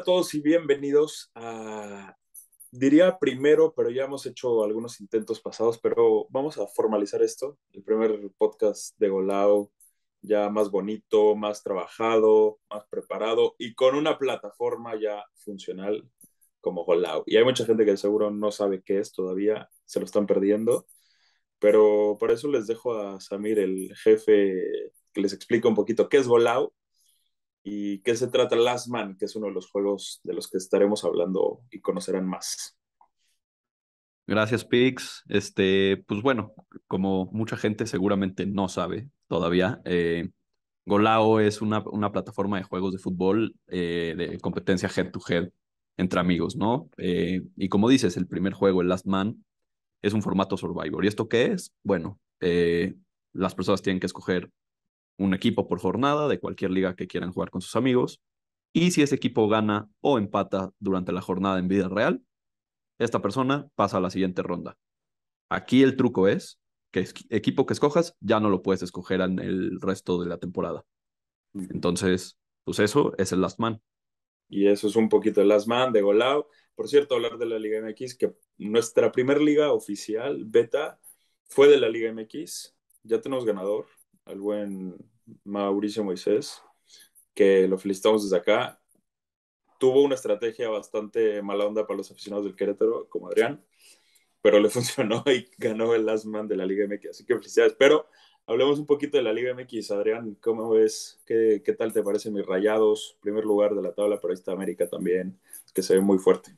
a todos y bienvenidos a, diría primero, pero ya hemos hecho algunos intentos pasados, pero vamos a formalizar esto, el primer podcast de Golao, ya más bonito, más trabajado, más preparado y con una plataforma ya funcional como Golao. Y hay mucha gente que seguro no sabe qué es todavía, se lo están perdiendo, pero por eso les dejo a Samir, el jefe, que les explica un poquito qué es Golao y qué se trata Last Man, que es uno de los juegos de los que estaremos hablando y conocerán más. Gracias, Pix. Este, pues bueno, como mucha gente seguramente no sabe todavía, eh, Golao es una, una, plataforma de juegos de fútbol eh, de competencia head to head entre amigos, ¿no? Eh, y como dices, el primer juego, el Last Man, es un formato survivor. ¿Y esto qué es? Bueno, las personas tienen que escoger un equipo por jornada de cualquier liga que quieran jugar con sus amigos. Y si ese equipo gana o empata durante la jornada en vida real, esta persona pasa a la siguiente ronda. Aquí el truco es que equipo que escojas ya no lo puedes escoger en el resto de la temporada. Entonces, pues eso es el last man. Y eso es un poquito el last man de Golau. Por cierto, hablar de la Liga MX, que nuestra primera liga oficial, beta, fue de la Liga MX. Ya tenemos ganador, al buen Mauricio Moisés, que lo felicitamos desde acá. Tuvo una estrategia bastante mala onda para los aficionados del Querétaro, como Adrián, pero le funcionó y ganó el last man de la Liga MX. Así que felicidades. Pero hablemos un poquito de la Liga MX, Adrián. ¿Cómo ves? ¿Qué, tal te parecen mis rayados? Primer lugar de la tabla, pero esta América también, que se ve muy fuerte.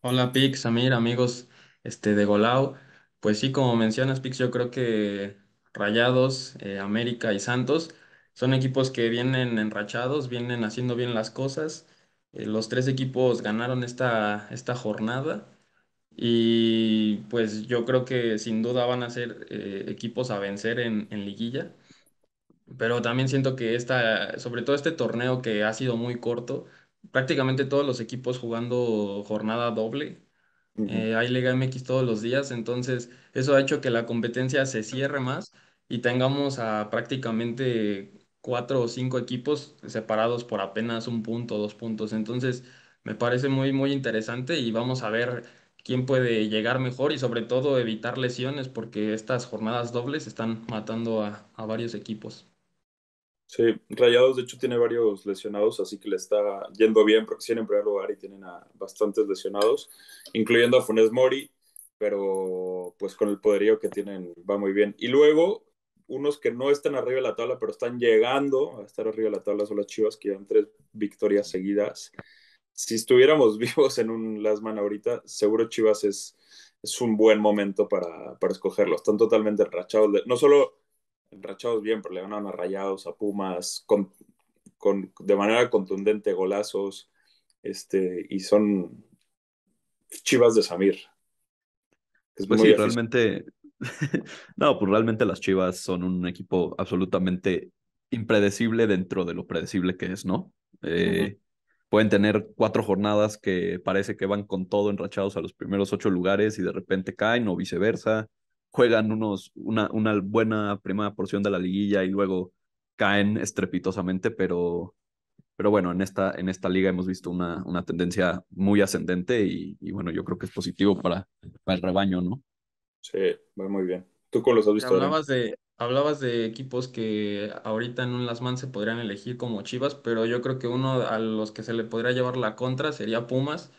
Hola, Pix, Samir, amigos este, de Golao. Pues sí, como mencionas, Pix, yo creo que Rayados, eh, América y Santos. Son equipos que vienen enrachados, vienen haciendo bien las cosas. Eh, los tres equipos ganaron esta, esta jornada y pues yo creo que sin duda van a ser eh, equipos a vencer en, liguilla. Pero también siento que esta, sobre todo este torneo que ha sido muy corto, prácticamente todos los equipos jugando jornada doble, eh, hay Liga MX todos los días, entonces eso ha hecho que la competencia se cierre más y tengamos a prácticamente cuatro o cinco equipos separados por apenas un punto, dos puntos. Entonces me parece muy, muy interesante y vamos a ver quién puede llegar mejor y sobre todo evitar lesiones porque estas jornadas dobles están matando a varios equipos. Sí, Rayados de hecho tiene varios lesionados, así que le está yendo bien porque tienen en primer lugar y tienen a bastantes lesionados, incluyendo a Funes Mori, pero pues con el poderío que tienen va muy bien. Y luego, unos que no están arriba de la tabla, pero están llegando a estar arriba de la tabla son las Chivas, que llevan tres victorias seguidas. Si estuviéramos vivos en un last man ahorita, seguro Chivas es, un buen momento para, para escogerlos. Están totalmente rachados. No solo enrachados bien, pero le ganaron a Rayados, a Pumas, con, de manera contundente golazos, este, y son chivas de Samir. pues sí, realmente, no, pues realmente las chivas son un equipo absolutamente impredecible dentro de lo predecible que es, ¿no? Eh, pueden tener cuatro jornadas que parece que van con todo enrachados a los primeros ocho lugares y de repente caen o viceversa juegan unos, una, una buena primera porción de la liguilla y luego caen estrepitosamente, pero, pero bueno, en esta, en esta liga hemos visto una, una tendencia muy ascendente y, bueno, yo creo que es positivo para, el rebaño, ¿no? Sí, va muy bien. ¿Tú con los has visto? Hablabas de, hablabas de equipos que ahorita en un Man se podrían elegir como Chivas, pero yo creo que uno a los que se le podría llevar la contra sería Pumas,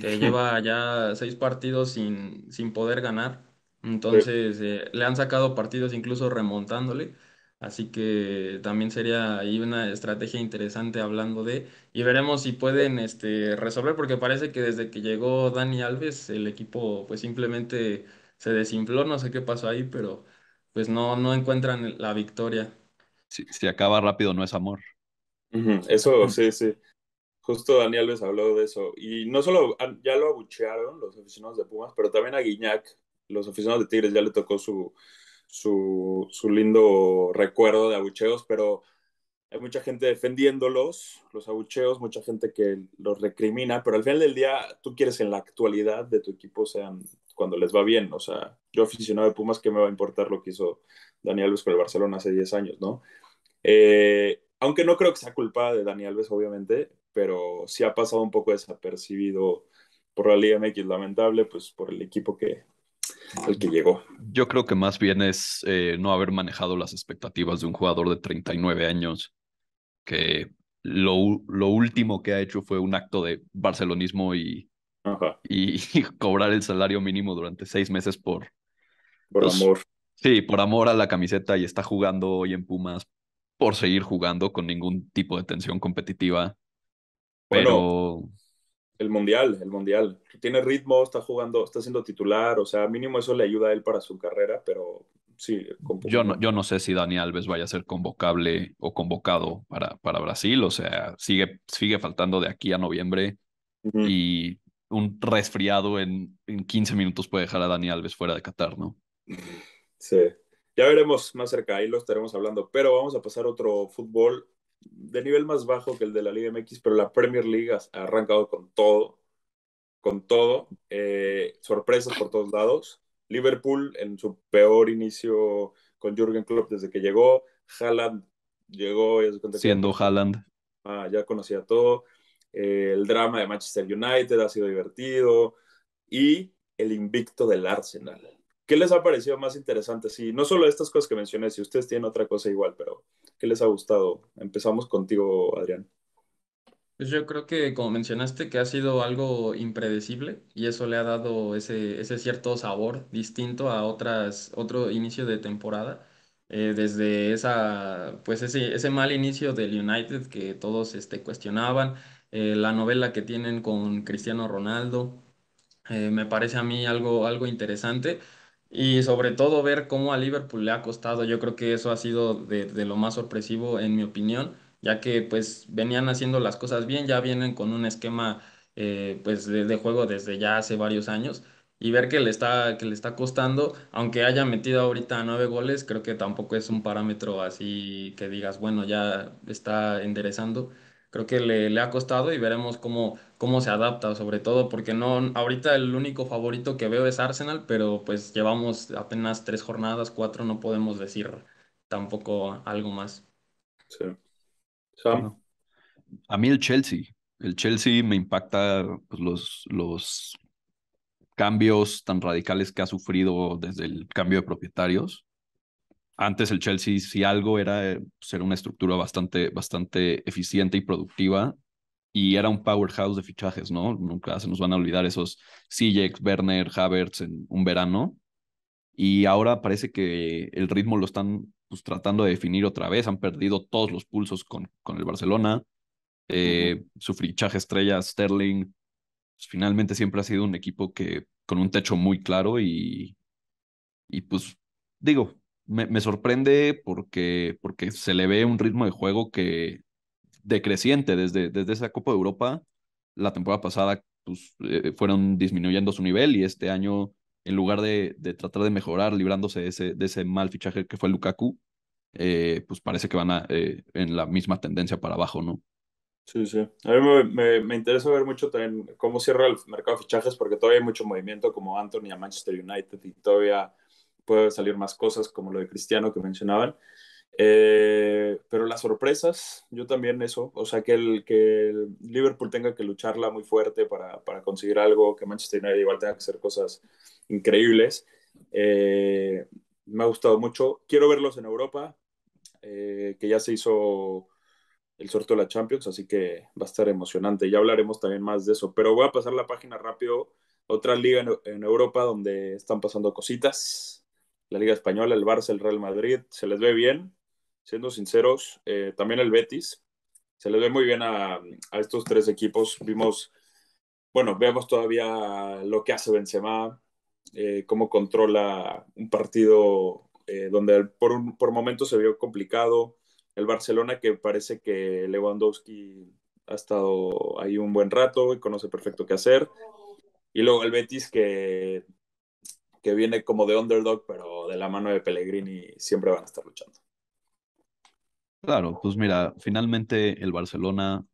que lleva ya seis partidos sin, sin poder ganar. Entonces, eh, le han sacado partidos incluso remontándole. Así que también sería ahí una estrategia interesante hablando de, y veremos si pueden este, resolver, porque parece que desde que llegó Dani Alves, el equipo pues simplemente se desinfló, no sé qué pasó ahí, pero pues no, no encuentran la victoria. Si, acaba rápido, no es amor. Eso, sí, sí. Justo Dani Alves habló de eso. Y no solo ah, ya lo abuchearon los aficionados de Pumas, pero también a Guiñac los aficionados de Tigres ya le tocó su, su, lindo recuerdo de abucheos, pero hay mucha gente defendiéndolos, los abucheos, mucha gente que los recrimina, pero al final del día tú quieres en la actualidad de tu equipo sean cuando les va bien. O sea, yo aficionado de Pumas, ¿qué me va a importar lo que hizo Daniel Alves con el Barcelona hace 10 años, no? Eh, aunque no creo que sea culpa de Daniel Alves, obviamente, pero sí ha pasado un poco desapercibido por la Liga MX, lamentable, pues por el equipo que, el que llegó. Yo creo que más bien es eh, no haber manejado las expectativas de un jugador de 39 años que lo, lo último que ha hecho fue un acto de barcelonismo y, y, cobrar el salario mínimo durante seis meses por... Por pues, amor. Sí, por amor a la camiseta y está jugando hoy en Pumas por seguir jugando con ningún tipo de tensión competitiva. Pero... El mundial, el mundial. Tiene ritmo, está jugando, está siendo titular, o sea, mínimo eso le ayuda a él para su carrera, pero sí. Yo no, yo no sé si Dani Alves vaya a ser convocable o convocado para, para Brasil, o sea, sigue, sigue faltando de aquí a noviembre y un resfriado en, en 15 minutos puede dejar a Dani Alves fuera de Qatar, ¿no? Sí. Ya veremos más cerca, ahí lo estaremos hablando, pero vamos a pasar a otro fútbol de nivel más bajo que el de la Liga MX, pero la Premier League ha arrancado con todo, con todo, eh, sorpresas por todos lados. Liverpool en su peor inicio con Jürgen Klopp desde que llegó, Haaland llegó... Siendo Haaland. Ah, ya conocía todo. Eh, el drama de Manchester United ha sido divertido y el invicto del Arsenal. ¿Qué les ha parecido más interesante? Sí, no solo estas cosas que mencioné, si ustedes tienen otra cosa igual, pero ¿Qué les ha gustado? Empezamos contigo, Adrián. Pues yo creo que, como mencionaste, que ha sido algo impredecible y eso le ha dado ese, ese cierto sabor distinto a otras, otro inicio de temporada. Eh, desde esa, pues ese, ese mal inicio del United que todos este, cuestionaban, eh, la novela que tienen con Cristiano Ronaldo, eh, me parece a mí algo, algo interesante y sobre todo ver cómo a Liverpool le ha costado. Yo creo que eso ha sido de, de, lo más sorpresivo en mi opinión, ya que pues venían haciendo las cosas bien, ya vienen con un esquema eh, pues de, juego desde ya hace varios años y ver que le está, que le está costando, aunque haya metido ahorita nueve goles, creo que tampoco es un parámetro así que digas, bueno, ya está enderezando creo que le, ha costado y veremos cómo, cómo se adapta, sobre todo porque no, ahorita el único favorito que veo es Arsenal, pero pues llevamos apenas tres jornadas, cuatro, no podemos decir tampoco algo más. A mí el Chelsea, el Chelsea me impacta pues, los, los cambios tan radicales que ha sufrido desde el cambio de propietarios antes el Chelsea, si algo era, eh, pues una estructura bastante, bastante eficiente y productiva y era un powerhouse de fichajes, ¿no? Nunca se nos van a olvidar esos Sijek, Werner, Havertz en un verano. Y ahora parece que el ritmo lo están pues, tratando de definir otra vez. Han perdido todos los pulsos con, con el Barcelona. Eh, su fichaje estrella, Sterling, pues, finalmente siempre ha sido un equipo que con un techo muy claro y, y pues digo, me, sorprende porque, porque se le ve un ritmo de juego que decreciente desde, desde esa Copa de Europa. La temporada pasada pues, eh, fueron disminuyendo su nivel y este año, en lugar de, de tratar de mejorar, librándose de ese, de ese mal fichaje que fue Lukaku, eh, pues parece que van a, eh, en la misma tendencia para abajo, ¿no? Sí, sí. A mí me, interesa ver mucho también cómo cierra el mercado de fichajes, porque todavía hay mucho movimiento, como Anthony a Manchester United, y todavía puede salir más cosas como lo de Cristiano que mencionaban. Eh, pero las sorpresas, yo también eso, o sea, que el, que Liverpool tenga que lucharla muy fuerte para, para, conseguir algo, que Manchester United igual tenga que hacer cosas increíbles. Eh, me ha gustado mucho. Quiero verlos en Europa, eh, que ya se hizo el sorteo de la Champions, así que va a estar emocionante. Ya hablaremos también más de eso, pero voy a pasar la página rápido. Otra liga en, en Europa donde están pasando cositas la Liga Española, el Barça, el Real Madrid, se les ve bien, siendo sinceros, eh, también el Betis, se les ve muy bien a, estos tres equipos. Vimos, bueno, vemos todavía lo que hace Benzema, eh, cómo controla un partido eh, donde por, por momentos se vio complicado. El Barcelona, que parece que Lewandowski ha estado ahí un buen rato y conoce perfecto qué hacer. Y luego el Betis, que que viene como de underdog, pero de la mano de Pellegrini siempre van a estar luchando. Claro, pues mira, finalmente el Barcelona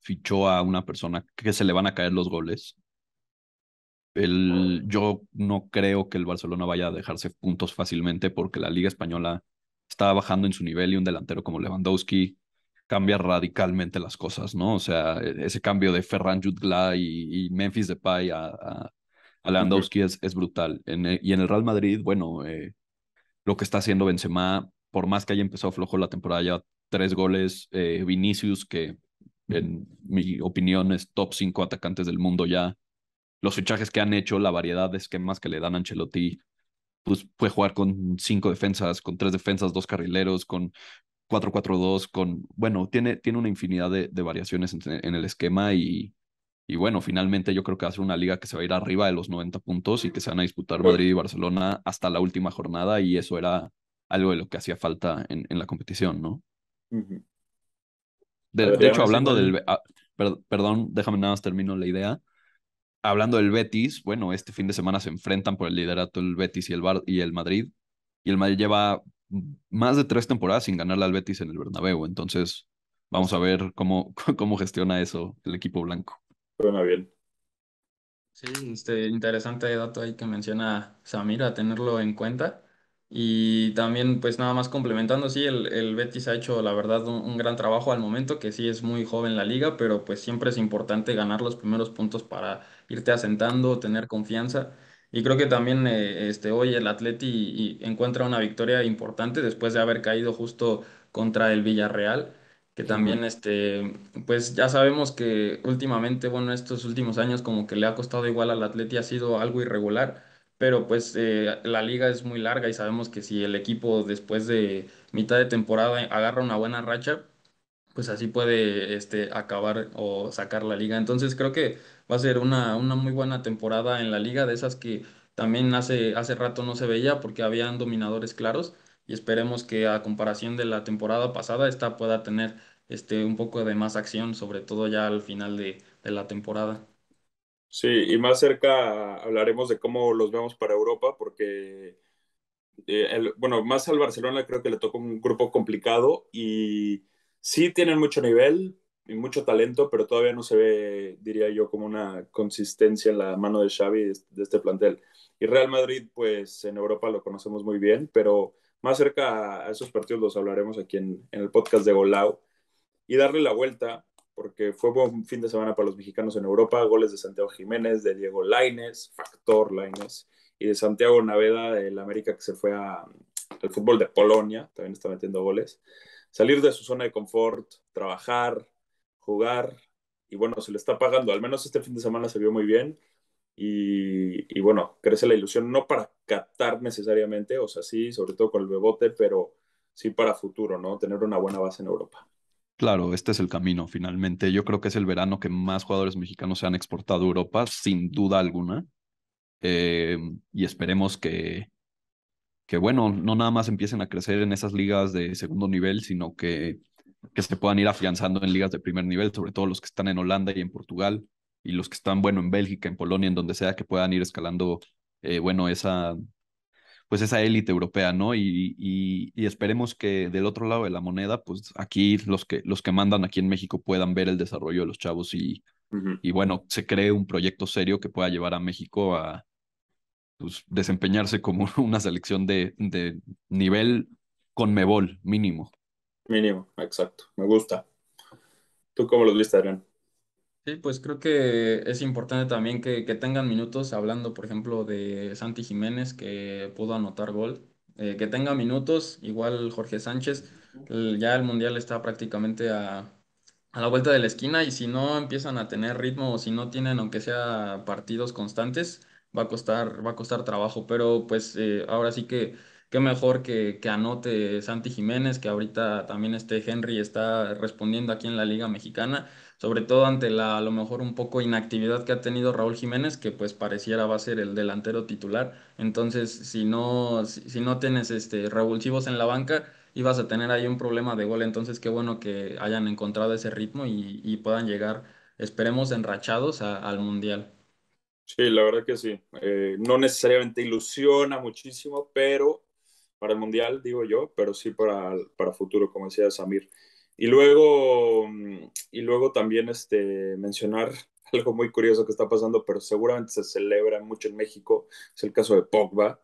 fichó a una persona que se le van a caer los goles. El, yo no creo que el Barcelona vaya a dejarse puntos fácilmente porque la Liga Española está bajando en su nivel y un delantero como Lewandowski cambia radicalmente las cosas, ¿no? O sea, e-, ese cambio de Ferran Jutgla y, Memphis Depay a, a, Lewandowski es, brutal. Eh, y en el Real Madrid, bueno, eh, lo que está haciendo Benzema, por más que haya empezado flojo la temporada, ya tres goles. Eh, Vinicius, que en mi opinión es top cinco atacantes del mundo ya. Los fichajes que han hecho, la variedad de esquemas que le dan a Ancelotti, pues puede jugar con cinco defensas, con tres defensas, dos carrileros, con 4-4-2, con, bueno, tiene, tiene una infinidad de, variaciones en, el esquema y y bueno, finalmente yo creo que va a ser una liga que se va a ir arriba de los 90 puntos y que se van a disputar Madrid y Barcelona hasta la última jornada y eso era algo de lo que hacía falta en, la competición, ¿no? de, hecho, hablando del... Ah, perdón, déjame nada más termino la idea. Hablando del Betis, bueno, este fin de semana se enfrentan por el liderato el Betis y el, Bar y el Madrid. Y el Madrid lleva más de tres temporadas sin ganarle al Betis en el Bernabéu. Entonces, vamos a ver cómo, cómo gestiona eso el equipo blanco. Suena bien. Sí, este interesante dato ahí que menciona Samir, a tenerlo en cuenta. Y también, pues nada más complementando, sí, el, el Betis ha hecho, la verdad, un, gran trabajo al momento, que sí es muy joven la liga, pero pues siempre es importante ganar los primeros puntos para irte asentando, tener confianza. Y creo que también eh, este, hoy el Atleti encuentra una victoria importante después de haber caído justo contra el Villarreal que también, este, pues ya sabemos que últimamente, bueno, estos últimos años como que le ha costado igual al Atleti, ha sido algo irregular, pero pues eh, la liga es muy larga y sabemos que si el equipo después de mitad de temporada agarra una buena racha, pues así puede este, acabar o sacar la liga. Entonces creo que va a ser una, una muy buena temporada en la liga, de esas que también hace, hace rato no se veía porque habían dominadores claros y esperemos que a comparación de la temporada pasada, esta pueda tener este, un poco de más acción, sobre todo ya al final de, la temporada. Sí, y más cerca hablaremos de cómo los vemos para Europa, porque, eh, bueno, más al Barcelona creo que le tocó un grupo complicado y sí tienen mucho nivel y mucho talento, pero todavía no se ve, diría yo, como una consistencia en la mano de Xavi de este plantel. Y Real Madrid, pues en Europa lo conocemos muy bien, pero más cerca a esos partidos los hablaremos aquí en, el podcast de Golao y darle la vuelta porque fue buen fin de semana para los mexicanos en Europa, goles de Santiago Jiménez, de Diego Laines, Factor Laines, y de Santiago Naveda del América que se fue al fútbol de Polonia, también está metiendo goles. Salir de su zona de confort, trabajar, jugar, y bueno, se le está pagando, al menos este fin de semana se vio muy bien, y, bueno, crece la ilusión, no para captar necesariamente, o sea, sí, sobre todo con el bebote, pero sí para futuro, ¿no? Tener una buena base en Europa. Claro, este es el camino finalmente. Yo creo que es el verano que más jugadores mexicanos se han exportado a Europa, sin duda alguna. Eh, y esperemos que, que, bueno, no nada más empiecen a crecer en esas ligas de segundo nivel, sino que, que se puedan ir afianzando en ligas de primer nivel, sobre todo los que están en Holanda y en Portugal y los que están, bueno, en Bélgica, en Polonia, en donde sea que puedan ir escalando, eh, bueno, esa, pues esa élite europea, ¿no? Y, y, esperemos que del otro lado de la moneda, pues aquí los que, los que mandan aquí en México puedan ver el desarrollo de los chavos y, y bueno, se cree un proyecto serio que pueda llevar a México a pues, desempeñarse como una selección de, de nivel Mebol mínimo. Mínimo, exacto. Me gusta. ¿Tú cómo los viste, Adrián? Sí, pues creo que es importante también que, tengan minutos hablando, por ejemplo, de Santi Jiménez, que pudo anotar gol. Eh, que tenga minutos, igual Jorge Sánchez, ya el Mundial está prácticamente a, la vuelta de la esquina y si no empiezan a tener ritmo o si no tienen, aunque sea partidos constantes, va a costar, va a costar trabajo. Pero pues eh, ahora sí que qué mejor que, que anote Santi Jiménez, que ahorita también este Henry está respondiendo aquí en la Liga Mexicana sobre todo ante la a lo mejor un poco inactividad que ha tenido Raúl Jiménez, que pues pareciera va a ser el delantero titular. Entonces, si no, si, no tienes este revulsivos en la banca, ibas a tener ahí un problema de gol. Entonces, qué bueno que hayan encontrado ese ritmo y, puedan llegar, esperemos, enrachados al Mundial. Sí, la verdad que sí. Eh, no necesariamente ilusiona muchísimo, pero para el Mundial, digo yo, pero sí para, para futuro, como decía Samir. Y luego, mm, y luego también este, mencionar algo muy curioso que está pasando, pero seguramente se celebra mucho en México, es el caso de Pogba,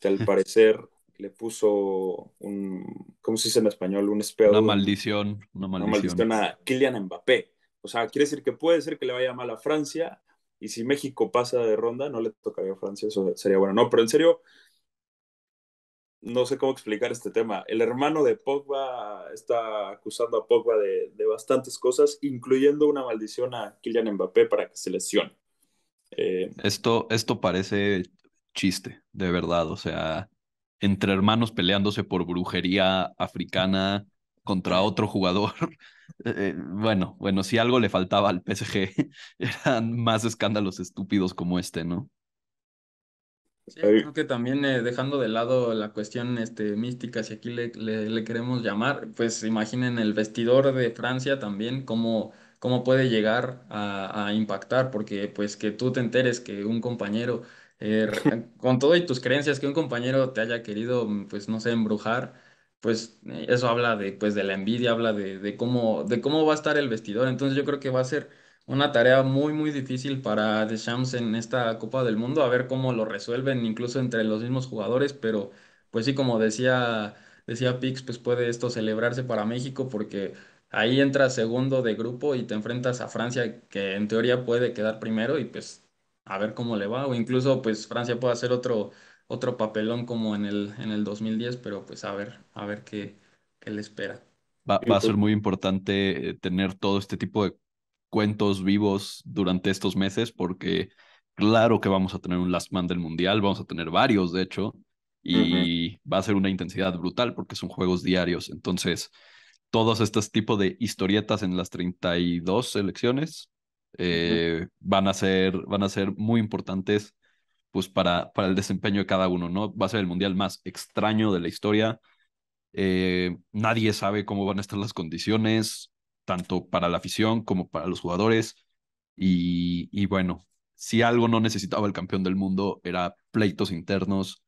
que al parecer le puso un, ¿cómo se dice en español? Un espejo. Una maldición, una maldición. Una maldición a Kylian Mbappé. O sea, quiere decir que puede ser que le vaya mal a Francia, y si México pasa de ronda, no le tocaría a Francia, eso sería bueno. No, pero en serio, no sé cómo explicar este tema. El hermano de Pogba está acusando a Pogba de, bastantes cosas, incluyendo una maldición a Kylian Mbappé para que se lesione. Eh, esto, esto parece chiste, de verdad. O sea, entre hermanos peleándose por brujería africana contra otro jugador. Eh, eh, bueno, bueno, si algo le faltaba al PSG eran más escándalos estúpidos como este, ¿no? yo creo que también eh, dejando de lado la cuestión este, mística, si aquí le, queremos llamar, pues imaginen el vestidor de Francia también, cómo, cómo puede llegar a, impactar, porque pues que tú te enteres que un compañero, eh, con todo y tus creencias, que un compañero te haya querido, mm, pues no sé, embrujar, pues eh, eso habla de, pues, de la envidia, habla de cómo, de cómo va a estar el vestidor, entonces yo creo que va a ser una tarea muy, muy difícil para Deschamps en esta Copa del Mundo, a ver cómo lo resuelven, incluso entre los mismos jugadores, pero pues sí, como decía, Pix, pues puede esto celebrarse para México porque ahí entras segundo de grupo y te enfrentas a Francia, que en teoría puede quedar primero y pues a ver cómo le va, o incluso pues Francia puede hacer otro, otro papelón como en el, en el 2010, pero pues a ver, a ver qué, le espera. va a ser muy importante eh, tener todo este tipo de cuentos vivos durante estos meses porque claro que vamos a tener un last man del mundial, vamos a tener varios de hecho y va a ser una intensidad brutal porque son juegos diarios. Entonces, todos estos tipos de historietas en las 32 selecciones eh, van, a ser, van a ser muy importantes pues para, para el desempeño de cada uno, ¿no? Va a ser el mundial más extraño de la historia. Eh, nadie sabe cómo van a estar las condiciones tanto para la afición como para los jugadores. Y, bueno, si algo no necesitaba el campeón del mundo era pleitos internos.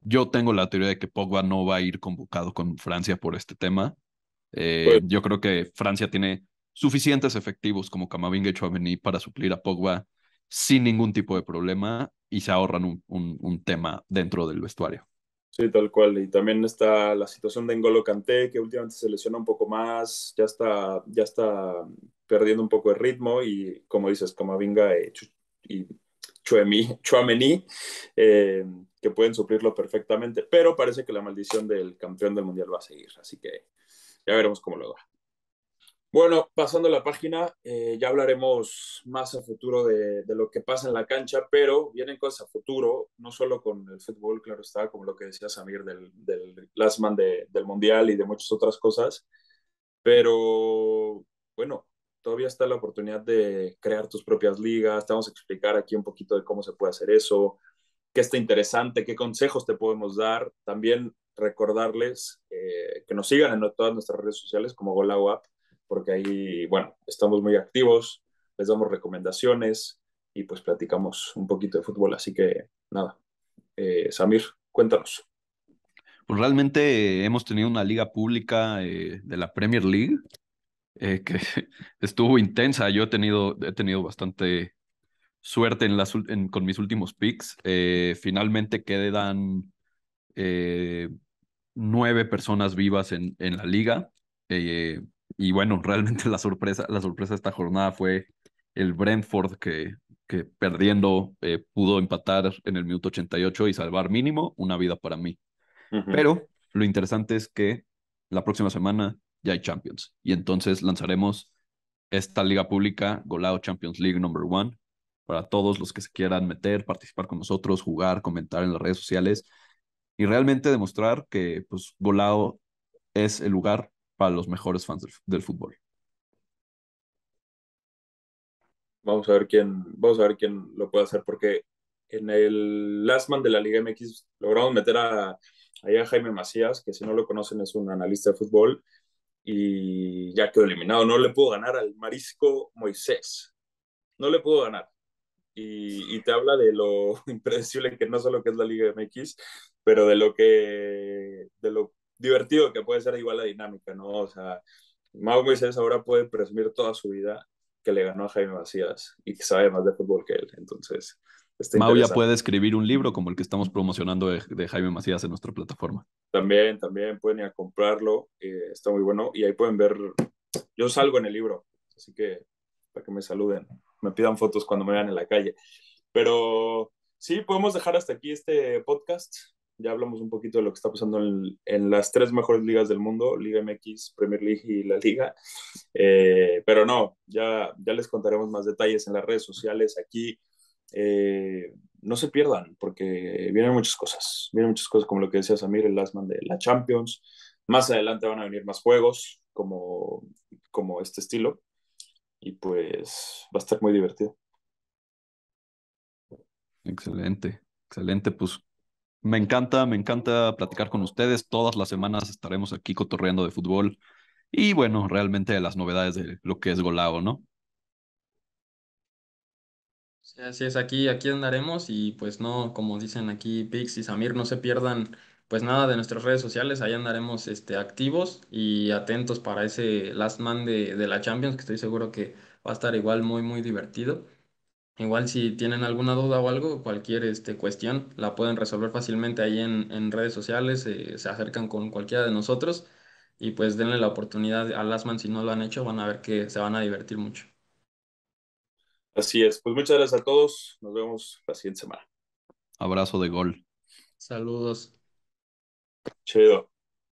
Yo tengo la teoría de que Pogba no va a ir convocado con Francia por este tema. Eh, pues yo creo que Francia tiene suficientes efectivos como Camavinga y Chouameni para suplir a Pogba sin ningún tipo de problema y se ahorran un tema dentro del vestuario. Sí, tal cual. Y también está la situación de N'Golo Kanté, que últimamente se lesiona un poco más, ya está, ya está perdiendo un poco de ritmo y como dices, como y, y Chuamení, eh, que pueden suplirlo perfectamente, pero parece que la maldición del campeón del mundial va a seguir, así que ya veremos cómo lo va. Bueno, pasando la página, eh, ya hablaremos más a futuro de, lo que pasa en la cancha, pero vienen cosas a futuro, no solo con el fútbol, claro está, como lo que decía Samir del, del last del Mundial y de muchas otras cosas, pero bueno, todavía está la oportunidad de crear tus propias ligas, te vamos a explicar aquí un poquito de cómo se puede hacer eso, qué está interesante, qué consejos te podemos dar, también recordarles eh, que nos sigan en todas nuestras redes sociales como Golau App porque ahí, bueno, estamos muy activos, les damos recomendaciones y pues platicamos un poquito de fútbol. Así que nada, eh, Samir, cuéntanos. Pues realmente eh, hemos tenido una liga pública eh, de la Premier League que estuvo intensa. Yo he tenido, he tenido bastante suerte en las, con mis últimos picks. finalmente quedan nueve personas vivas en, en la liga. Eh, y bueno, realmente la sorpresa, la sorpresa de esta jornada fue el Brentford que, que perdiendo eh, pudo empatar en el minuto 88 y salvar mínimo una vida para mí. Pero lo interesante es que la próxima semana ya hay Champions y entonces lanzaremos esta liga pública, Golao Champions League Number One, para todos los que se quieran meter, participar con nosotros, jugar, comentar en las redes sociales y realmente demostrar que pues Golao es el lugar para los mejores fans del, fútbol. Vamos a ver quién, vamos a ver quién lo puede hacer, porque en el last man de la Liga MX logramos meter a, a Jaime Macías, que si no lo conocen es un analista de fútbol, y ya quedó eliminado. No le pudo ganar al marisco Moisés. No le pudo ganar. Y, te habla de lo impredecible que no solo que es la Liga MX, pero de lo que, de lo divertido que puede ser igual la dinámica, ¿no? O sea, Mau Moisés ahora puede presumir toda su vida que le ganó a Jaime Macías y que sabe más de fútbol que él. Entonces, Mau ya puede escribir un libro como el que estamos promocionando de, Jaime Macías en nuestra plataforma. También, también pueden ir a comprarlo, eh, está muy bueno y ahí pueden ver, yo salgo en el libro, así que para que me saluden, me pidan fotos cuando me vean en la calle. Pero sí, podemos dejar hasta aquí este podcast ya hablamos un poquito de lo que está pasando en, las tres mejores ligas del mundo, Liga MX, Premier League y la Liga. Eh, pero no, ya, ya les contaremos más detalles en las redes sociales aquí. Eh, no se pierdan, porque vienen muchas cosas. Vienen muchas cosas, como lo que decía Samir, el Last de la Champions. Más adelante van a venir más juegos como, como este estilo. Y pues va a estar muy divertido. Excelente, excelente. Pues me encanta, me encanta platicar con ustedes. Todas las semanas estaremos aquí cotorreando de fútbol y bueno, realmente las novedades de lo que es Golao, ¿no? Sí, así es, aquí, aquí andaremos y pues no, como dicen aquí Pix y Samir, no se pierdan pues nada de nuestras redes sociales, ahí andaremos este, activos y atentos para ese last man de, de la Champions, que estoy seguro que va a estar igual muy, muy divertido. Igual si tienen alguna duda o algo, cualquier este, cuestión, la pueden resolver fácilmente ahí en, en redes sociales, eh, se acercan con cualquiera de nosotros y pues denle la oportunidad a Lasman si no lo han hecho, van a ver que se van a divertir mucho. Así es, pues muchas gracias a todos, nos vemos la siguiente semana. Abrazo de gol. Saludos. Chido.